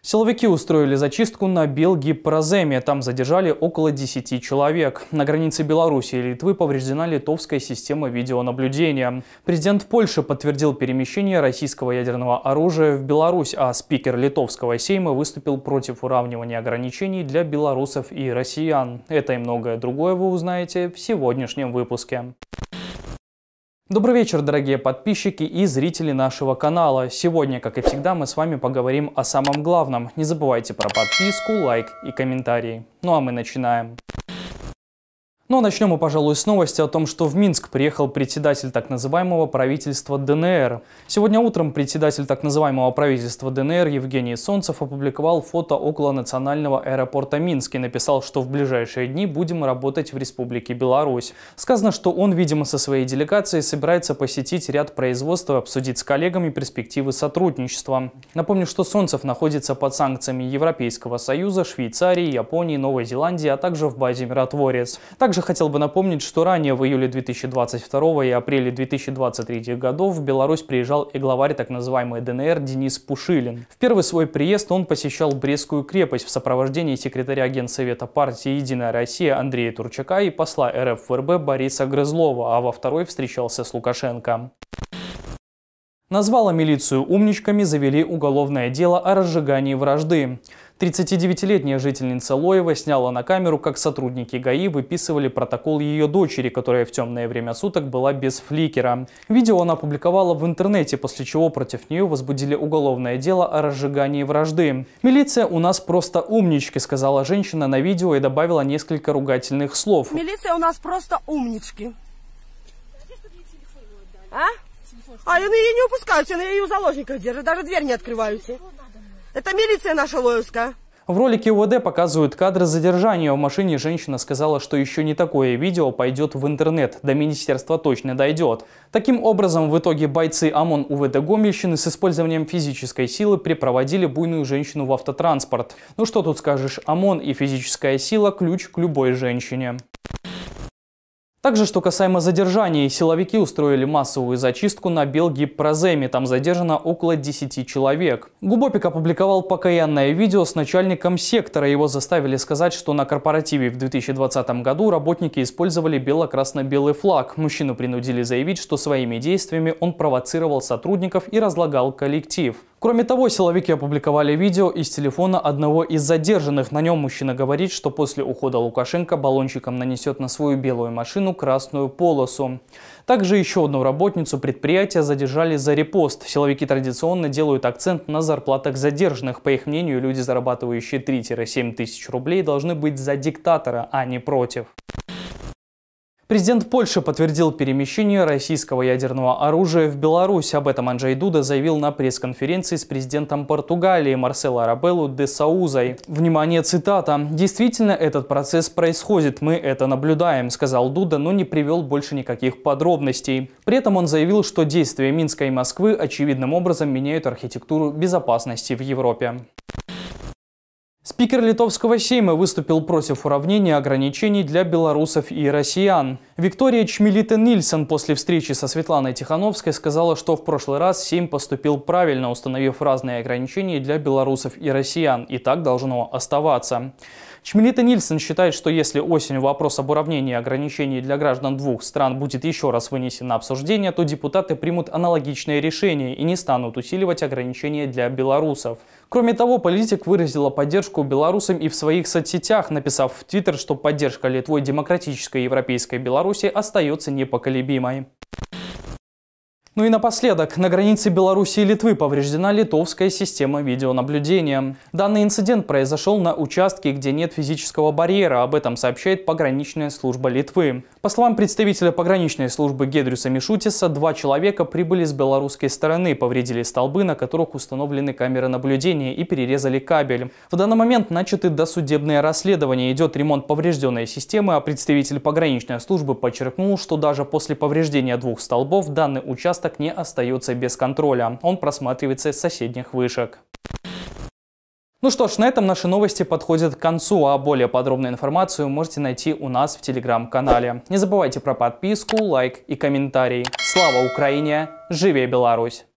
Силовики устроили зачистку на Белгипроземе. Там задержали около 10 человек. На границе Беларуси и Литвы повреждена литовская система видеонаблюдения. Президент Польши подтвердил перемещение российского ядерного оружия в Беларусь, а спикер литовского сейма выступил против уравнивания ограничений для белорусов и россиян. Это и многое другое вы узнаете в сегодняшнем выпуске. Добрый вечер, дорогие подписчики и зрители нашего канала. Сегодня, как и всегда, мы с вами поговорим о самом главном. Не забывайте про подписку, лайк и комментарии. Ну а мы начинаем. Но ну, а начнем мы, пожалуй, с новости о том, что в Минск приехал председатель так называемого правительства ДНР. Сегодня утром председатель так называемого правительства ДНР Евгений Солнцев опубликовал фото около национального аэропорта Минск и написал, что в ближайшие дни будем работать в Республике Беларусь. Сказано, что он, видимо, со своей делегацией собирается посетить ряд производств и обсудить с коллегами перспективы сотрудничества. Напомню, что Солнцев находится под санкциями Европейского Союза, Швейцарии, Японии, Новой Зеландии, а также в базе «Миротворец». Также также хотел бы напомнить, что ранее в июле 2022 и апреле 2023 годов в Беларусь приезжал и главарь так называемой ДНР Денис Пушилин. В первый свой приезд он посещал Брестскую крепость в сопровождении секретаря Генсовета партии «Единая Россия» Андрея Турчака и посла РФ ФРБ Бориса Грызлова, а во второй встречался с Лукашенко. Назвала милицию умничками, завели уголовное дело о разжигании вражды. 39-летняя жительница Лоева сняла на камеру, как сотрудники ГАИ выписывали протокол ее дочери, которая в темное время суток была без фликера. Видео она опубликовала в интернете, после чего против нее возбудили уголовное дело о разжигании вражды. «Милиция у нас просто умнички», — сказала женщина на видео и добавила несколько ругательных слов. «Милиция у нас просто умнички». А? А, они ее не упускают, они ее в заложниках держат, даже дверь не открывают. Это милиция наша лоевская. В ролике УВД показывают кадры задержания. В машине женщина сказала, что еще не такое видео пойдет в интернет. До министерства точно дойдет. Таким образом, в итоге бойцы ОМОН УВД Гомельщины с использованием физической силы припроводили буйную женщину в автотранспорт. Ну что тут скажешь, ОМОН и физическая сила – ключ к любой женщине. Также, что касаемо задержаний, силовики устроили массовую зачистку на Белгипроземе. Там задержано около 10 человек. Губопик опубликовал покаянное видео с начальником сектора. Его заставили сказать, что на корпоративе в 2020 году работники использовали бело-красно-белый флаг. Мужчину принудили заявить, что своими действиями он провоцировал сотрудников и разлагал коллектив. Кроме того, силовики опубликовали видео из телефона одного из задержанных. На нем мужчина говорит, что после ухода Лукашенко баллончиком нанесет на свою белую машину красную полосу. Также еще одну работницу предприятия задержали за репост. Силовики традиционно делают акцент на зарплатах задержанных. По их мнению, люди, зарабатывающие 3-7 тысяч рублей, должны быть за диктатора, а не против. Президент Польши подтвердил перемещение российского ядерного оружия в Беларусь. Об этом Анджей Дуда заявил на пресс-конференции с президентом Португалии Марсело Арабеллу де Саузой. Внимание, цитата. «Действительно, этот процесс происходит, мы это наблюдаем», — сказал Дуда, но не привел больше никаких подробностей. При этом он заявил, что действия Минска и Москвы очевидным образом меняют архитектуру безопасности в Европе. Спикер литовского сейма выступил против уравнения ограничений для белорусов и россиян. Виктория Чмилита-Нильсон после встречи со Светланой Тихановской сказала, что в прошлый раз Сейм поступил правильно, установив разные ограничения для белорусов и россиян, и так должно оставаться. Чмилита Нильсон считает, что если осенью вопрос об уравнении ограничений для граждан двух стран будет еще раз вынесен на обсуждение, то депутаты примут аналогичное решение и не станут усиливать ограничения для белорусов. Кроме того, политик выразила поддержку поддержку белорусам и в своих соцсетях, написав в Твиттер, что поддержка Литвой демократической европейской Беларуси остается непоколебимой. Ну и напоследок, на границе Беларуси и Литвы повреждена литовская система видеонаблюдения. Данный инцидент произошел на участке, где нет физического барьера, об этом сообщает пограничная служба Литвы. По словам представителя пограничной службы Гедрюса Мишутиса, два человека прибыли с белорусской стороны, повредили столбы, на которых установлены камеры наблюдения и перерезали кабель. В данный момент начаты досудебные расследования, идет ремонт поврежденной системы, а представитель пограничной службы подчеркнул, что даже после повреждения двух столбов данный участок участок не остается без контроля. Он просматривается с соседних вышек. Ну что ж, на этом наши новости подходят к концу, а более подробную информацию можете найти у нас в телеграм-канале. Не забывайте про подписку, лайк и комментарий. Слава Украине! Живее Беларусь!